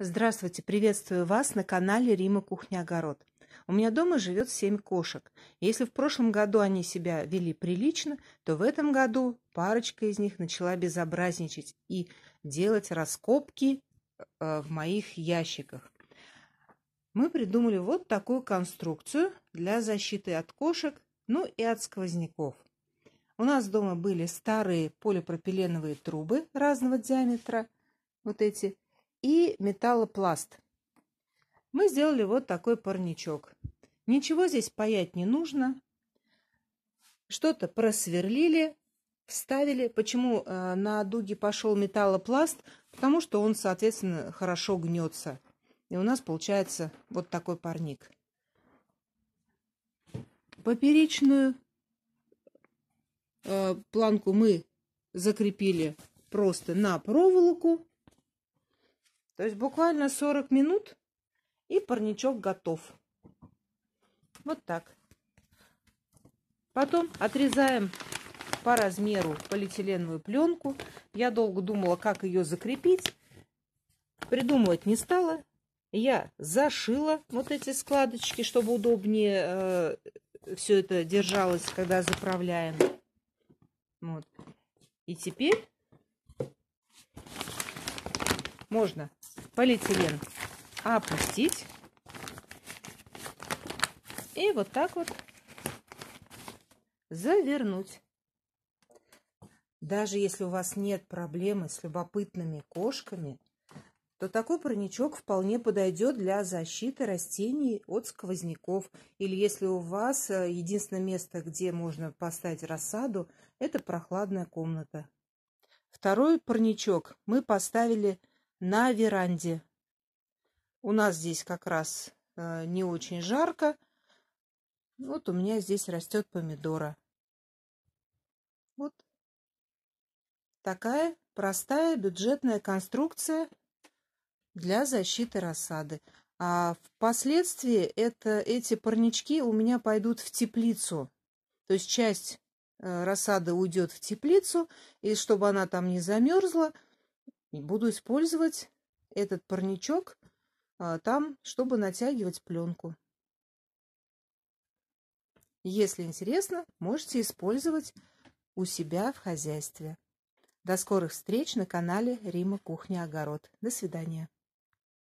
Здравствуйте, приветствую вас на канале Рима Кухня Огород. У меня дома живет семь кошек. Если в прошлом году они себя вели прилично, то в этом году парочка из них начала безобразничать и делать раскопки э, в моих ящиках. Мы придумали вот такую конструкцию для защиты от кошек, ну и от сквозняков. У нас дома были старые полипропиленовые трубы разного диаметра, вот эти – и металлопласт. Мы сделали вот такой парничок. Ничего здесь паять не нужно. Что-то просверлили, вставили. Почему э, на дуге пошел металлопласт? Потому что он, соответственно, хорошо гнется. И у нас получается вот такой парник. Поперечную э, планку мы закрепили просто на проволоку. То есть буквально 40 минут и парничок готов. Вот так. Потом отрезаем по размеру полиэтиленовую пленку. Я долго думала, как ее закрепить. Придумывать не стала. Я зашила вот эти складочки, чтобы удобнее э, все это держалось, когда заправляем. Вот. И теперь можно полиэтилен опустить. И вот так вот завернуть. Даже если у вас нет проблемы с любопытными кошками, то такой парничок вполне подойдет для защиты растений от сквозняков. Или если у вас э, единственное место, где можно поставить рассаду, это прохладная комната. Второй парничок мы поставили на веранде. У нас здесь как раз э, не очень жарко. Вот у меня здесь растет помидора. Вот такая простая бюджетная конструкция для защиты рассады. А впоследствии это, эти парнички у меня пойдут в теплицу. То есть часть э, рассады уйдет в теплицу, и чтобы она там не замерзла – и буду использовать этот парничок а, там, чтобы натягивать пленку. Если интересно, можете использовать у себя в хозяйстве. До скорых встреч на канале Рима Кухня Огород. До свидания.